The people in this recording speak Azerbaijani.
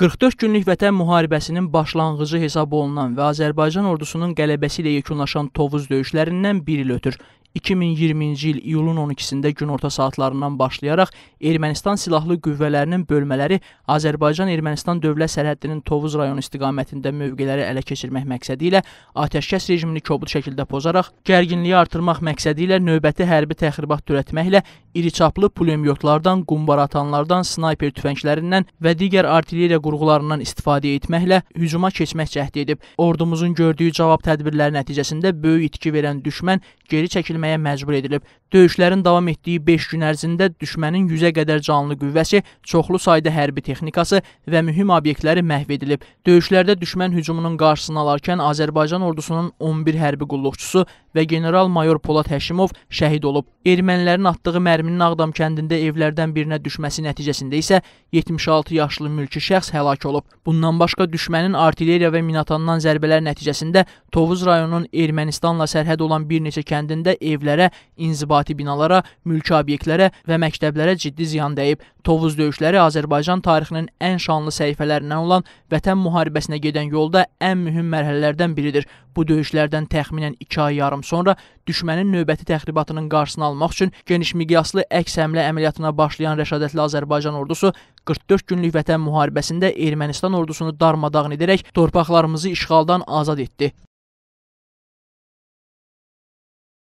44 günlük vətən müharibəsinin başlanğıcı hesab olunan və Azərbaycan ordusunun qələbəsi ilə yekunlaşan Tovuz döyüşlərindən bir il ötür. 2020-ci il iyulun 12-də günorta saatlarından başlayaraq Ermənistan silahlı qüvvələrinin bölmələri Azərbaycan-Ermənistan dövlət sərhəddinin Tovuz rayonu istiqamətində mövqeləri ələ keçirmək məqsədi ilə atəşkəs rejimini kobud şəkildə pozaraq gərginliyi artırmaq məqsədi ilə növbəti hərbi təxribat törətməklə iri çaplı pulemyotlardan, qumbara atanlardan, snayper tüfənglərindən və digər artilleriya qurğularından istifadə etməklə hücuma keçmək cəhdi edib. Ordumuzun gördüyü cavab tədbirləri nəticəsində böyük itki verən düşmən geri çəkilməyə məcbur edilib. Döyüşlərin davam etdiyi 5 gün ərzində düşmənin 100-ə qədər canlı qüvvəsi, çoxlu sayda hərbi texnikası və mühüm obyektləri məhv edilib. Döyüşlərdə düşmən hücumunun qarşısını alarkən Azərbaycan ordusunun 11 hərbi qulluqçusu və general-mayor Polad Həşimov şəhid olub. Ermənilərin atdığı mərminin Ağdam kəndində evlərdən birinə düşməsi nəticəsində isə 76 yaşlı mülki şəxs həlak olub. Bundan başqa düşmənin artilleriya və minatandan zərbələr nəticəsində Tovuz rayonunun Ermənistanla sərhəd olan bir neçə kəndi kəndində evlərə, inzibati binalara, mülki obyektlərə və məktəblərə ciddi ziyan dəyib. Tovuz döyüşləri Azərbaycan tarixinin ən şanlı səhifələrindən olan Vətən müharibəsinə gedən yolda ən mühüm mərhələlərdən biridir. Bu döyüşlərdən təxminən 2 ay yarım sonra düşmənin növbəti təxribatının qarşısını almaq üçün geniş miqyaslı əks həmlə əməliyyatına başlayan rəşadətli Azərbaycan ordusu 44 günlük vətən müharibəsində Ermənistan ordusunu darmadağın edərək torpaqlarımızı işğaldan azad etdi.